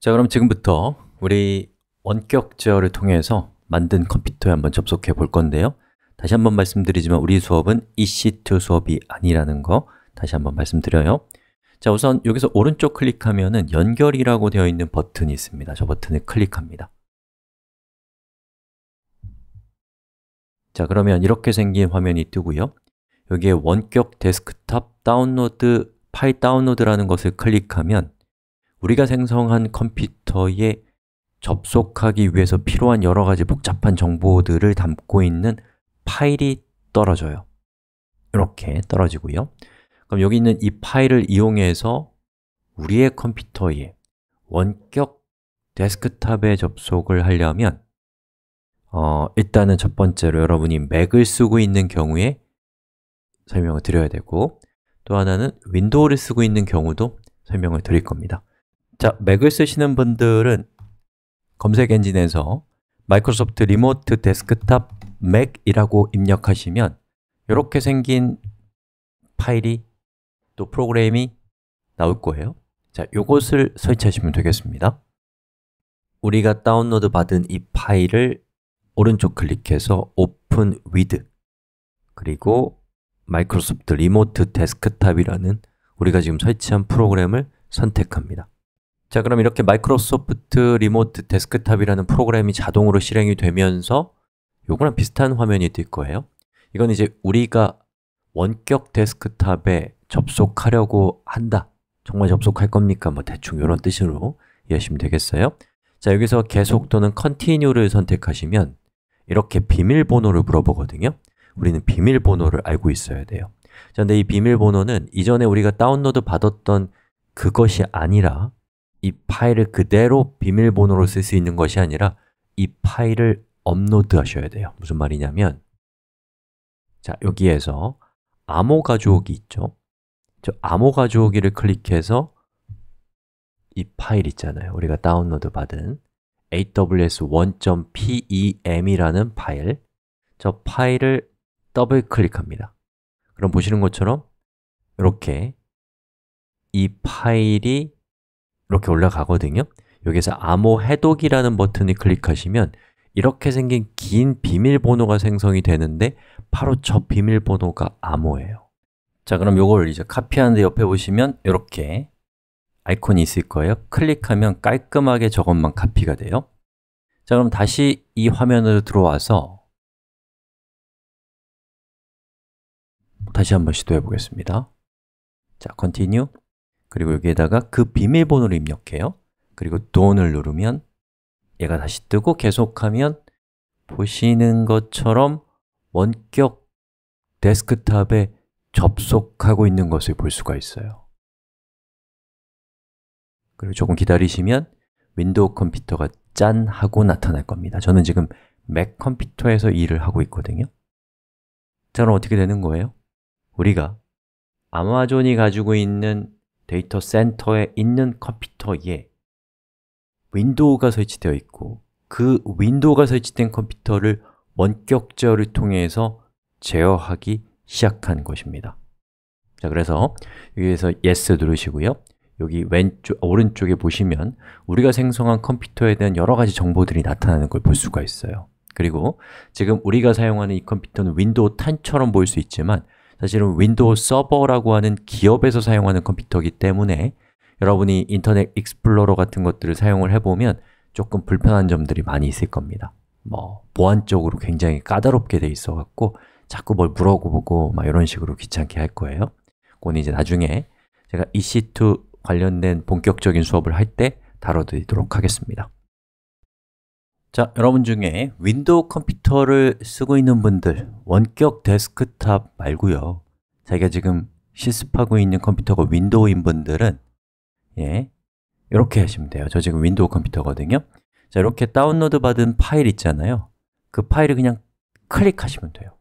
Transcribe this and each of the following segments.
자, 그럼 지금부터 우리 원격 제어를 통해서 만든 컴퓨터에 한번 접속해 볼 건데요 다시 한번 말씀드리지만 우리 수업은 EC2 수업이 아니라는 거 다시 한번 말씀드려요 자, 우선 여기서 오른쪽 클릭하면 은 연결이라고 되어 있는 버튼이 있습니다 저 버튼을 클릭합니다 자, 그러면 이렇게 생긴 화면이 뜨고요 여기에 원격 데스크탑 다운로드 파일 다운로드라는 것을 클릭하면 우리가 생성한 컴퓨터에 접속하기 위해서 필요한 여러 가지 복잡한 정보들을 담고 있는 파일이 떨어져요 이렇게 떨어지고요 그럼 여기 있는 이 파일을 이용해서 우리의 컴퓨터에 원격 데스크탑에 접속을 하려면 어, 일단은 첫 번째로 여러분이 맥을 쓰고 있는 경우에 설명을 드려야 되고 또 하나는 윈도우를 쓰고 있는 경우도 설명을 드릴 겁니다 자, 맥을 쓰시는 분들은 검색 엔진에서 마이크로소프트 리모트 데스크탑 맥이라고 입력하시면 이렇게 생긴 파일이 또 프로그램이 나올 거예요 자, 요것을 설치하시면 되겠습니다 우리가 다운로드 받은 이 파일을 오른쪽 클릭해서 Open w i 위드 그리고 마이크로소프트 리모트 데스크탑이라는 우리가 지금 설치한 프로그램을 선택합니다 자, 그럼 이렇게 마이크로소프트 리모트 데스크탑이라는 프로그램이 자동으로 실행이 되면서 요거랑 비슷한 화면이 뜰 거예요. 이건 이제 우리가 원격 데스크탑에 접속하려고 한다. 정말 접속할 겁니까? 뭐 대충 이런 뜻으로 이해하시면 되겠어요. 자, 여기서 계속 또는 continue를 선택하시면 이렇게 비밀번호를 물어보거든요. 우리는 비밀번호를 알고 있어야 돼요. 자, 근데 이 비밀번호는 이전에 우리가 다운로드 받았던 그것이 아니라 이 파일을 그대로 비밀번호로 쓸 수 있는 것이 아니라 이 파일을 업로드 하셔야 돼요 무슨 말이냐면 자 여기에서 암호 가져오기 있죠 저 암호 가져오기를 클릭해서 이 파일 있잖아요 우리가 다운로드 받은 aws1.pem이라는 파일 저 파일을 더블 클릭합니다 그럼 보시는 것처럼 이렇게 이 파일이 이렇게 올라가거든요 여기서 암호 해독이라는 버튼을 클릭하시면 이렇게 생긴 긴 비밀번호가 생성이 되는데 바로 저 비밀번호가 암호예요 자 그럼 이걸 이제 카피하는데 옆에 보시면 이렇게 아이콘이 있을 거예요 클릭하면 깔끔하게 저것만 카피가 돼요 자 그럼 다시 이 화면으로 들어와서 다시 한번 시도해 보겠습니다 자, continue 그리고 여기에다가 그 비밀번호를 입력해요 그리고 돈을 누르면 얘가 다시 뜨고 계속하면 보시는 것처럼 원격 데스크탑에 접속하고 있는 것을 볼 수가 있어요 그리고 조금 기다리시면 윈도우 컴퓨터가 짠! 하고 나타날 겁니다 저는 지금 맥 컴퓨터에서 일을 하고 있거든요 자, 그럼 어떻게 되는 거예요? 우리가 아마존이 가지고 있는 데이터 센터에 있는 컴퓨터에 윈도우가 설치되어 있고 그 윈도우가 설치된 컴퓨터를 원격 제어를 통해서 제어하기 시작한 것입니다 자, 그래서 여기에서 Yes 누르시고요 여기 왼쪽, 오른쪽에 보시면 우리가 생성한 컴퓨터에 대한 여러 가지 정보들이 나타나는 걸 볼 수가 있어요 그리고 지금 우리가 사용하는 이 컴퓨터는 윈도우 10처럼 보일 수 있지만 사실은 윈도우 서버라고 하는 기업에서 사용하는 컴퓨터이기 때문에 여러분이 인터넷 익스플로러 같은 것들을 사용을 해보면 조금 불편한 점들이 많이 있을 겁니다 뭐 보안적으로 굉장히 까다롭게 돼 있어 갖고 자꾸 뭘 물어보고 막 이런 식으로 귀찮게 할 거예요 그건 이제 나중에 제가 EC2 관련된 본격적인 수업을 할 때 다뤄드리도록 하겠습니다 자, 여러분 중에 윈도우 컴퓨터를 쓰고 있는 분들 원격 데스크탑 말고요 자기가 지금 실습하고 있는 컴퓨터가 윈도우인 분들은 예, 이렇게 하시면 돼요 저 지금 윈도우 컴퓨터거든요 자, 이렇게 다운로드 받은 파일 있잖아요 그 파일을 그냥 클릭하시면 돼요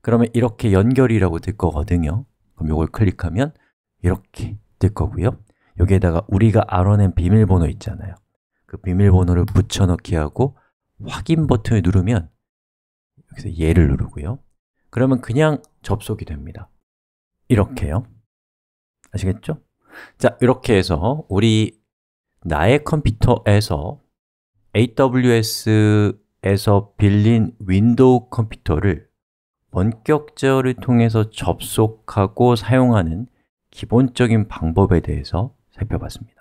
그러면 이렇게 연결이라고 뜰 거거든요 그럼 이걸 클릭하면 이렇게 뜰 거고요 여기에다가 우리가 알아낸 비밀번호 있잖아요 그 비밀번호를 붙여넣기 하고 확인 버튼을 누르면 여기서 예를 누르고요 그러면 그냥 접속이 됩니다 이렇게요 아시겠죠? 자, 이렇게 해서 우리 나의 컴퓨터에서 AWS에서 빌린 윈도우 컴퓨터를 원격 제어를 통해서 접속하고 사용하는 기본적인 방법에 대해서 살펴봤습니다